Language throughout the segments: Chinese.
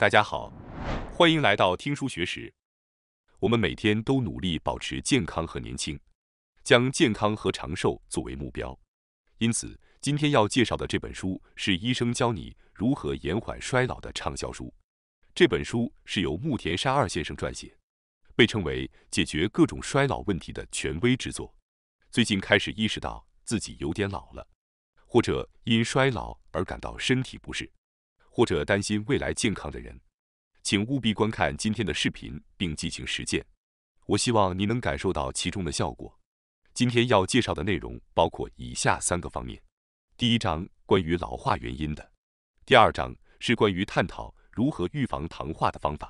大家好，欢迎来到听书学识。我们每天都努力保持健康和年轻，将健康和长寿作为目标。因此，今天要介绍的这本书是医生教你如何延缓衰老的畅销书。这本书是由木田沙二先生撰写，被称为解决各种衰老问题的权威之作。最近开始意识到自己有点老了，或者因衰老而感到身体不适。或者担心未来健康的人，请务必观看今天的视频并进行实践。我希望你能感受到其中的效果。今天要介绍的内容包括以下三个方面：第一章关于老化原因的；第二章是关于探讨如何预防糖化的方法；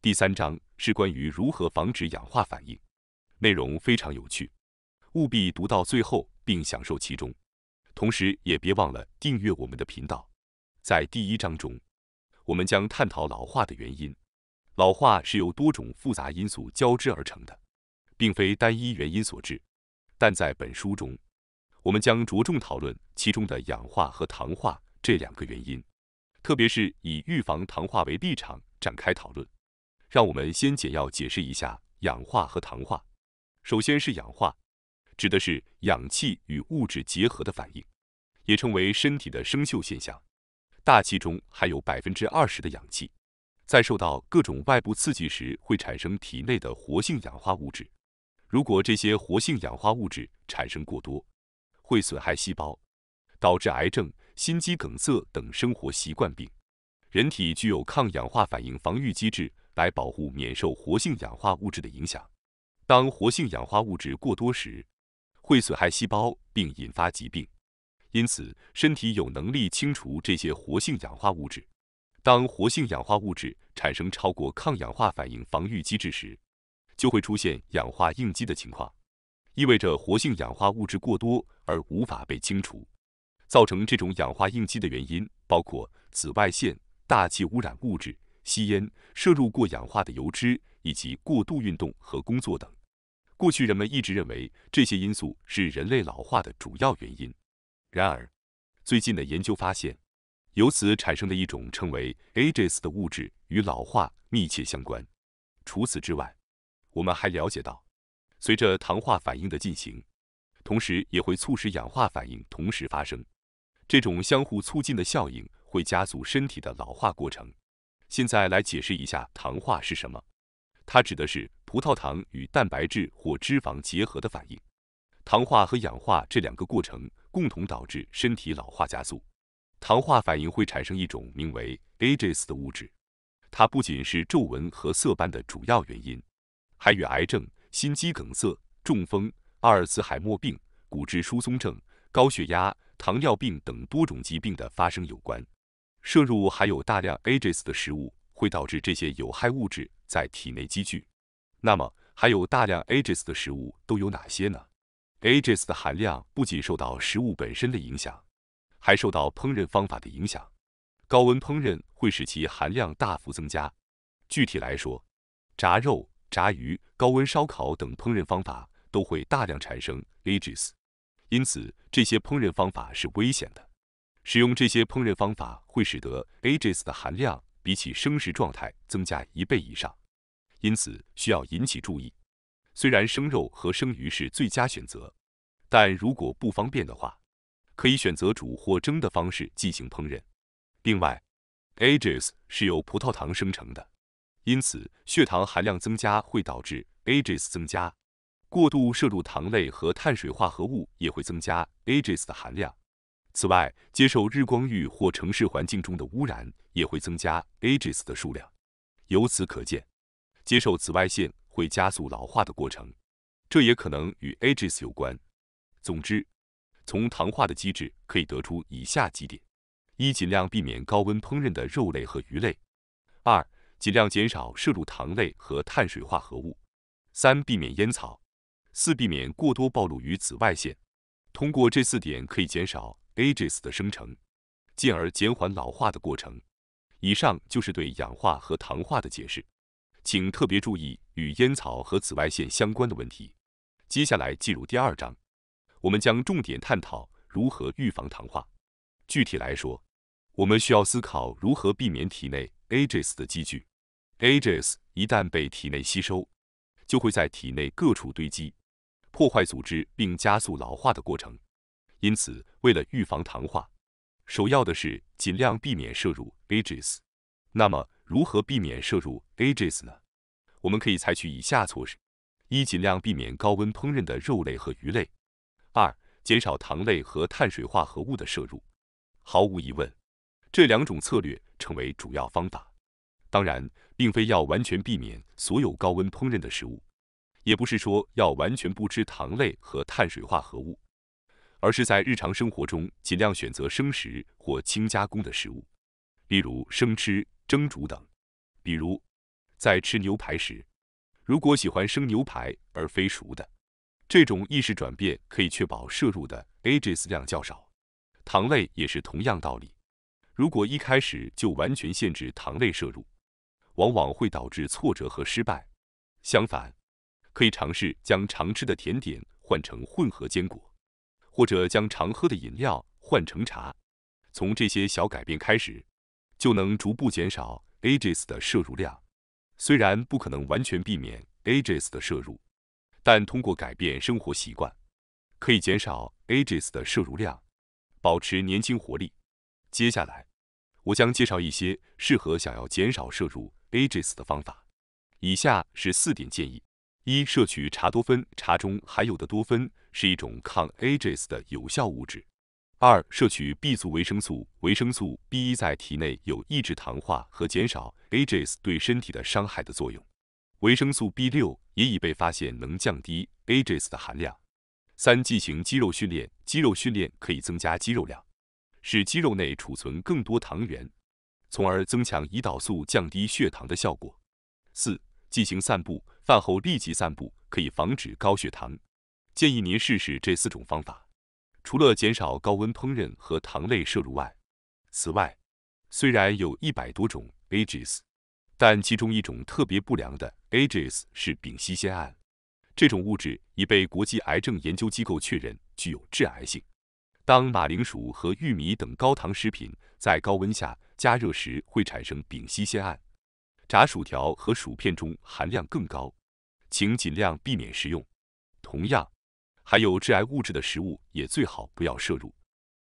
第三章是关于如何防止氧化反应。内容非常有趣，务必读到最后并享受其中。同时，也别忘了订阅我们的频道。在第一章中，我们将探讨老化的原因。老化是由多种复杂因素交织而成的，并非单一原因所致。但在本书中，我们将着重讨论其中的氧化和糖化这两个原因，特别是以预防糖化为立场展开讨论。让我们先简要解释一下氧化和糖化。首先是氧化，指的是氧气与物质结合的反应，也称为身体的生锈现象。大气中还有百分之二十的氧气，在受到各种外部刺激时，会产生体内的活性氧化物质。如果这些活性氧化物质产生过多，会损害细胞，导致癌症、心肌梗塞等生活习惯病。人体具有抗氧化反应防御机制，来保护免受活性氧化物质的影响。当活性氧化物质过多时，会损害细胞并引发疾病。因此，身体有能力清除这些活性氧化物质。当活性氧化物质产生超过抗氧化反应防御机制时，就会出现氧化应激的情况，意味着活性氧化物质过多而无法被清除。造成这种氧化应激的原因包括紫外线、大气污染物质、吸烟、摄入过氧化的油脂以及过度运动和工作等。过去人们一直认为这些因素是人类老化的主要原因。然而，最近的研究发现，由此产生的一种称为 ages 的物质与老化密切相关。除此之外，我们还了解到，随着糖化反应的进行，同时也会促使氧化反应同时发生。这种相互促进的效应会加速身体的老化过程。现在来解释一下糖化是什么，它指的是葡萄糖与蛋白质或脂肪结合的反应。糖化和氧化这两个过程。共同导致身体老化加速，糖化反应会产生一种名为 ages 的物质，它不仅是皱纹和色斑的主要原因，还与癌症、心肌梗塞、中风、阿尔茨海默病、骨质疏松症、高血压、糖尿病等多种疾病的发生有关。摄入含有大量 ages 的食物，会导致这些有害物质在体内积聚。那么，含有大量 ages 的食物都有哪些呢？Ages 的含量不仅受到食物本身的影响，还受到烹饪方法的影响。高温烹饪会使其含量大幅增加。具体来说，炸肉、炸鱼、高温烧烤等烹饪方法都会大量产生 Ages，因此这些烹饪方法是危险的。使用这些烹饪方法会使得 Ages 的含量比起生食状态增加一倍以上，因此需要引起注意。虽然生肉和生鱼是最佳选择，但如果不方便的话，可以选择煮或蒸的方式进行烹饪。另外，ages 是由葡萄糖生成的，因此血糖含量增加会导致 ages 增加。过度摄入糖类和碳水化合物也会增加 ages 的含量。此外，接受日光浴或城市环境中的污染也会增加 ages 的数量。由此可见，接受紫外线。会加速老化的过程，这也可能与 AGES 有关。总之，从糖化的机制可以得出以下几点：一、尽量避免高温烹饪的肉类和鱼类；二、尽量减少摄入糖类和碳水化合物；三、避免烟草；四、避免过多暴露于紫外线。通过这四点，可以减少 AGES 的生成，进而减缓老化的过程。以上就是对氧化和糖化的解释。请特别注意与烟草和紫外线相关的问题。接下来进入第二章，我们将重点探讨如何预防糖化。具体来说，我们需要思考如何避免体内 AGES 的积聚。AGES 一旦被体内吸收，就会在体内各处堆积，破坏组织并加速老化的过程。因此，为了预防糖化，首要的是尽量避免摄入 AGES。那么，如何避免摄入 a g e s 呢？我们可以采取以下措施：一、尽量避免高温烹饪的肉类和鱼类；二、减少糖类和碳水化合物的摄入。毫无疑问，这两种策略成为主要方法。当然，并非要完全避免所有高温烹饪的食物，也不是说要完全不吃糖类和碳水化合物，而是在日常生活中尽量选择生食或轻加工的食物。例如生吃、蒸煮等；比如在吃牛排时，如果喜欢生牛排而非熟的，这种意识转变可以确保摄入的 AGES 量较少。糖类也是同样道理。如果一开始就完全限制糖类摄入，往往会导致挫折和失败。相反，可以尝试将常吃的甜点换成混合坚果，或者将常喝的饮料换成茶。从这些小改变开始。就能逐步减少 AJS 的摄入量。虽然不可能完全避免 AJS 的摄入，但通过改变生活习惯，可以减少 AJS 的摄入量，保持年轻活力。接下来，我将介绍一些适合想要减少摄入 AJS 的方法。以下是四点建议：一、摄取茶多酚。茶中含有的多酚是一种抗 AJS 的有效物质。二、摄取 B 族维生素，维生素 B 一在体内有抑制糖化和减少 AGEs 对身体的伤害的作用，维生素 B 六也已被发现能降低 AGEs 的含量。三、进行肌肉训练，肌肉训练可以增加肌肉量，使肌肉内储存更多糖原，从而增强胰岛素降低血糖的效果。四、进行散步，饭后立即散步可以防止高血糖，建议您试试这四种方法。除了减少高温烹饪和糖类摄入外，此外，虽然有一百多种 AGES，但其中一种特别不良的 AGES 是丙烯酰胺。这种物质已被国际癌症研究机构确认具有致癌性。当马铃薯和玉米等高糖食品在高温下加热时，会产生丙烯酰胺，炸薯条和薯片中含量更高，请尽量避免食用。同样。还有致癌物质的食物也最好不要摄入。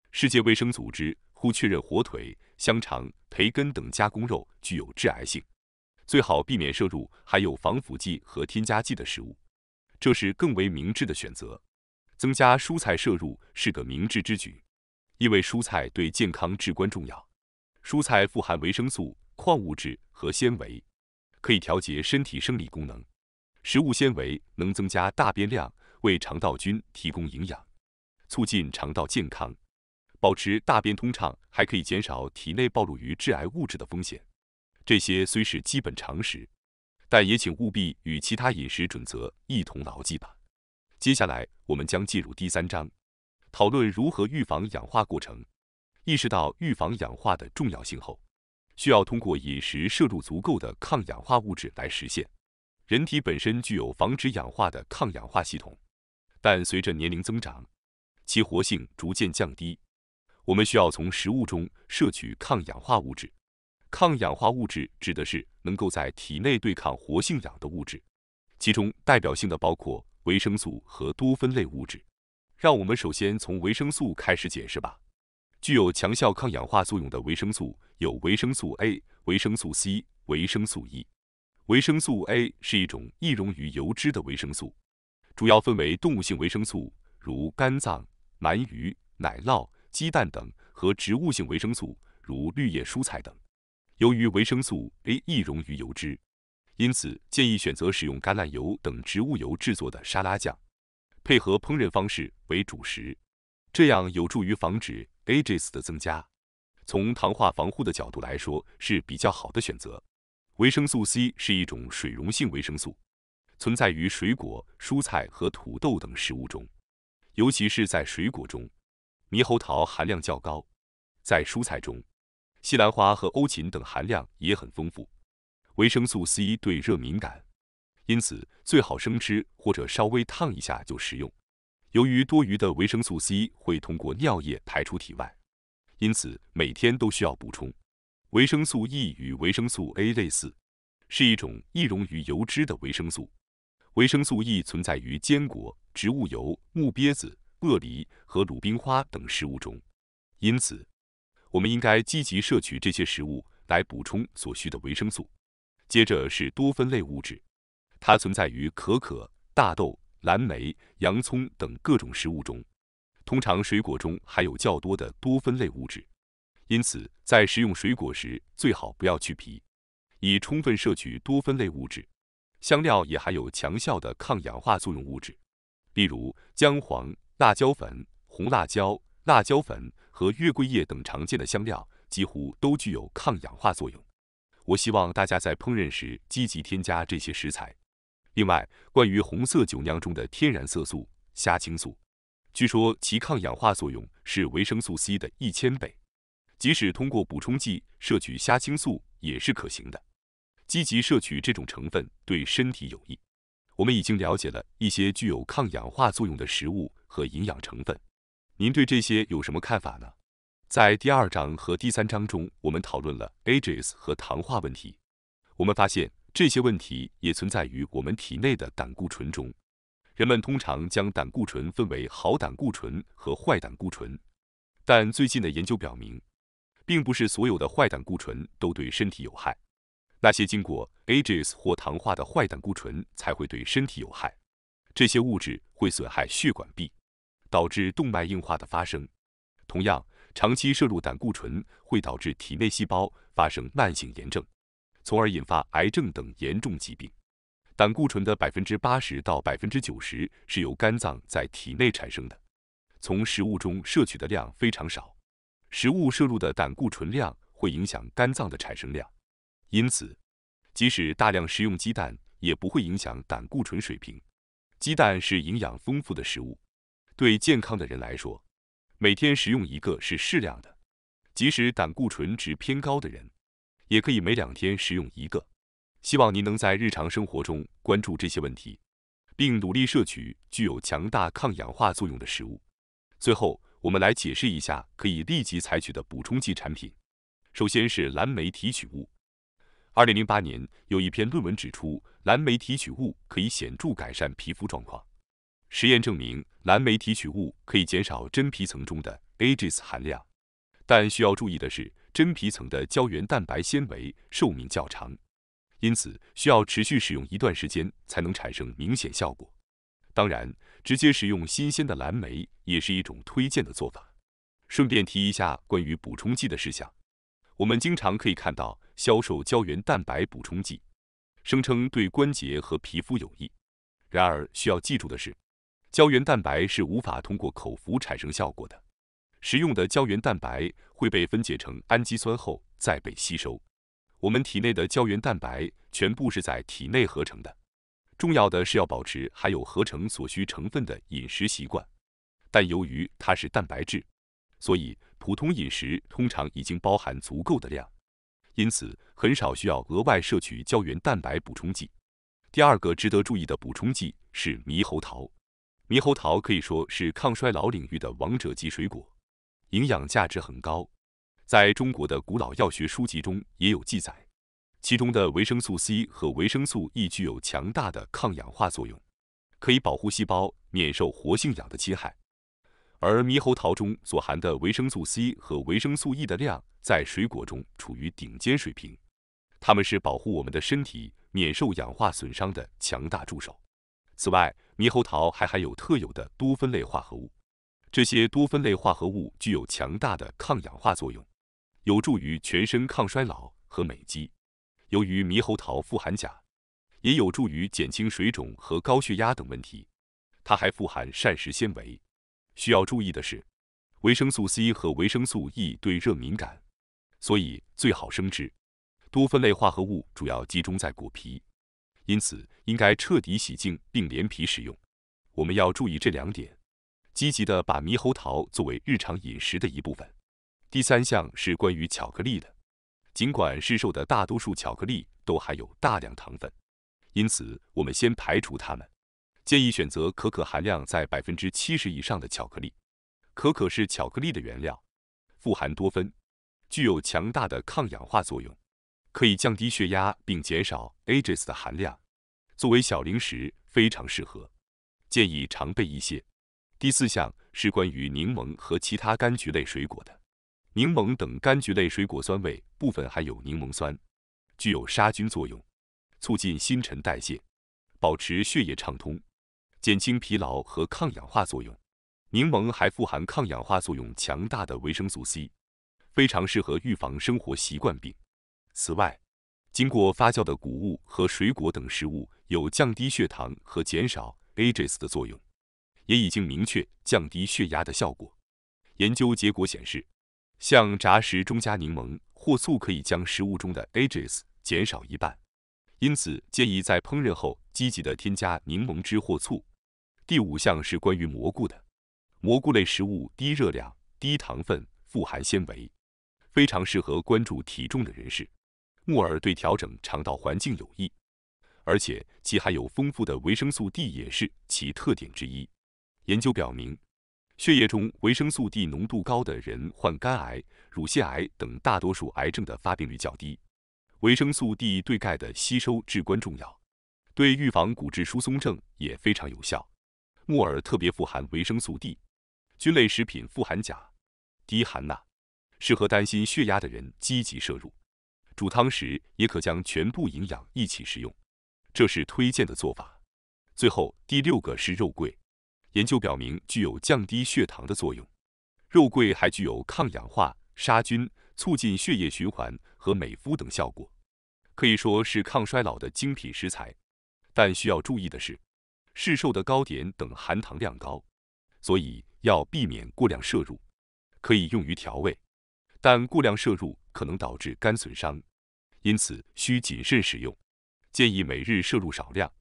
世界卫生组织呼确认火腿、香肠、培根等加工肉具有致癌性，最好避免摄入含有防腐剂和添加剂的食物，这是更为明智的选择。增加蔬菜摄入是个明智之举，因为蔬菜对健康至关重要。蔬菜富含维生素、矿物质和纤维，可以调节身体生理功能。食物纤维能增加大便量。为肠道菌提供营养，促进肠道健康，保持大便通畅，还可以减少体内暴露于致癌物质的风险。这些虽是基本常识，但也请务必与其他饮食准则一同牢记吧。接下来，我们将进入第三章，讨论如何预防氧化过程。意识到预防氧化的重要性后，需要通过饮食摄入足够的抗氧化物质来实现。人体本身具有防止氧化的抗氧化系统。但随着年龄增长，其活性逐渐降低。我们需要从食物中摄取抗氧化物质。抗氧化物质指的是能够在体内对抗活性氧的物质，其中代表性的包括维生素和多酚类物质。让我们首先从维生素开始解释吧。具有强效抗氧化作用的维生素有维生素 A、维生素 C、维生素 E。维生素 A 是一种易溶于油脂的维生素。主要分为动物性维生素，如肝脏、鳗鱼、奶酪、鸡蛋等，和植物性维生素，如绿叶蔬菜等。由于维生素 A 易溶于油脂，因此建议选择使用橄榄油等植物油制作的沙拉酱，配合烹饪方式为主食，这样有助于防止 ages 的增加。从糖化防护的角度来说，是比较好的选择。维生素 C 是一种水溶性维生素。存在于水果、蔬菜和土豆等食物中，尤其是在水果中，猕猴桃含量较高；在蔬菜中，西兰花和欧芹等含量也很丰富。维生素 C 对热敏感，因此最好生吃或者稍微烫一下就食用。由于多余的维生素 C 会通过尿液排出体外，因此每天都需要补充。维生素 E 与维生素 A 类似，是一种易溶于油脂的维生素。维生素 E 存在于坚果、植物油、木鳖子、鳄梨和鲁冰花等食物中，因此，我们应该积极摄取这些食物来补充所需的维生素。接着是多酚类物质，它存在于可可、大豆、蓝莓、洋葱等各种食物中。通常水果中含有较多的多酚类物质，因此在食用水果时最好不要去皮，以充分摄取多酚类物质。香料也含有强效的抗氧化作用物质，例如姜黄、辣椒粉、红辣椒、辣椒粉和月桂叶等常见的香料几乎都具有抗氧化作用。我希望大家在烹饪时积极添加这些食材。另外，关于红色酒酿中的天然色素虾青素，据说其抗氧化作用是维生素 C 的一千倍，即使通过补充剂摄取虾青素也是可行的。积极摄取这种成分对身体有益。我们已经了解了一些具有抗氧化作用的食物和营养成分，您对这些有什么看法呢？在第二章和第三章中，我们讨论了 AGES 和糖化问题。我们发现这些问题也存在于我们体内的胆固醇中。人们通常将胆固醇分为好胆固醇和坏胆固醇，但最近的研究表明，并不是所有的坏胆固醇都对身体有害。那些经过 ages 或糖化的坏胆固醇才会对身体有害，这些物质会损害血管壁，导致动脉硬化的发生。同样，长期摄入胆固醇会导致体内细胞发生慢性炎症，从而引发癌症等严重疾病。胆固醇的百分之八十到百分之九十是由肝脏在体内产生的，从食物中摄取的量非常少。食物摄入的胆固醇量会影响肝脏的产生量。因此，即使大量食用鸡蛋，也不会影响胆固醇水平。鸡蛋是营养丰富的食物，对健康的人来说，每天食用一个是适量的。即使胆固醇值偏高的人，也可以每两天食用一个。希望您能在日常生活中关注这些问题，并努力摄取具有强大抗氧化作用的食物。最后，我们来解释一下可以立即采取的补充剂产品。首先是蓝莓提取物。二零零八年，有一篇论文指出，蓝莓提取物可以显著改善皮肤状况。实验证明，蓝莓提取物可以减少真皮层中的 ages 含量。但需要注意的是，真皮层的胶原蛋白纤维寿命较长，因此需要持续使用一段时间才能产生明显效果。当然，直接食用新鲜的蓝莓也是一种推荐的做法。顺便提一下关于补充剂的事项，我们经常可以看到。销售胶原蛋白补充剂，声称对关节和皮肤有益。然而，需要记住的是，胶原蛋白是无法通过口服产生效果的。食用的胶原蛋白会被分解成氨基酸后再被吸收。我们体内的胶原蛋白全部是在体内合成的。重要的是要保持含有合成所需成分的饮食习惯。但由于它是蛋白质，所以普通饮食通常已经包含足够的量。因此，很少需要额外摄取胶原蛋白补充剂。第二个值得注意的补充剂是猕猴桃。猕猴桃可以说是抗衰老领域的王者级水果，营养价值很高。在中国的古老药学书籍中也有记载，其中的维生素 C 和维生素 E 具有强大的抗氧化作用，可以保护细胞免受活性氧的侵害。而猕猴桃中所含的维生素 C 和维生素 E 的量在水果中处于顶尖水平，它们是保护我们的身体免受氧化损伤的强大助手。此外，猕猴桃还含有特有的多酚类化合物，这些多酚类化合物具有强大的抗氧化作用，有助于全身抗衰老和美肌。由于猕猴桃富含钾，也有助于减轻水肿和高血压等问题。它还富含膳食纤维。需要注意的是，维生素 C 和维生素 E 对热敏感，所以最好生吃。多酚类化合物主要集中在果皮，因此应该彻底洗净并连皮使用。我们要注意这两点，积极的把猕猴桃作为日常饮食的一部分。第三项是关于巧克力的，尽管市售的大多数巧克力都含有大量糖分，因此我们先排除它们。建议选择可可含量在百分之七十以上的巧克力。可可是巧克力的原料，富含多酚，具有强大的抗氧化作用，可以降低血压并减少 ages 的含量。作为小零食非常适合，建议常备一些。第四项是关于柠檬和其他柑橘类水果的。柠檬等柑橘类水果酸味部分含有柠檬酸，具有杀菌作用，促进新陈代谢，保持血液畅通。减轻疲劳和抗氧化作用，柠檬还富含抗氧化作用强大的维生素 C，非常适合预防生活习惯病。此外，经过发酵的谷物和水果等食物有降低血糖和减少 ages 的作用，也已经明确降低血压的效果。研究结果显示，像炸食中加柠檬或醋可以将食物中的 ages 减少一半，因此建议在烹饪后。积极的添加柠檬汁或醋。第五项是关于蘑菇的。蘑菇类食物低热量、低糖分，富含纤维，非常适合关注体重的人士。木耳对调整肠道环境有益，而且其含有丰富的维生素 D 也是其特点之一。研究表明，血液中维生素 D 浓度高的人患肝癌、乳腺癌等大多数癌症的发病率较低。维生素 D 对钙的吸收至关重要。对预防骨质疏松症也非常有效。木耳特别富含维生素 D，菌类食品富含钾，低含钠，适合担心血压的人积极摄入。煮汤时也可将全部营养一起食用，这是推荐的做法。最后第六个是肉桂，研究表明具有降低血糖的作用。肉桂还具有抗氧化、杀菌、促进血液循环和美肤等效果，可以说是抗衰老的精品食材。但需要注意的是，市售的糕点等含糖量高，所以要避免过量摄入。可以用于调味，但过量摄入可能导致肝损伤，因此需谨慎使用。建议每日摄入少量。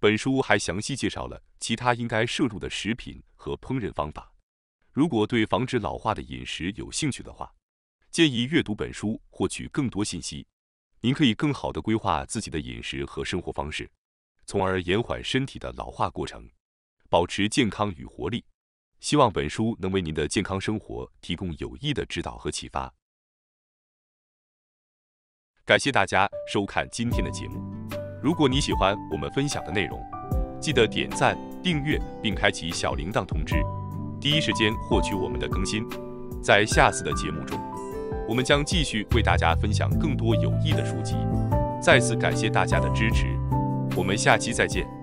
本书还详细介绍了其他应该摄入的食品和烹饪方法。如果对防止老化的饮食有兴趣的话，建议阅读本书获取更多信息。您可以更好地规划自己的饮食和生活方式。从而延缓身体的老化过程，保持健康与活力。希望本书能为您的健康生活提供有益的指导和启发。感谢大家收看今天的节目。如果你喜欢我们分享的内容，记得点赞、订阅并开启小铃铛通知，第一时间获取我们的更新。在下次的节目中，我们将继续为大家分享更多有益的书籍。再次感谢大家的支持！我们下期再见。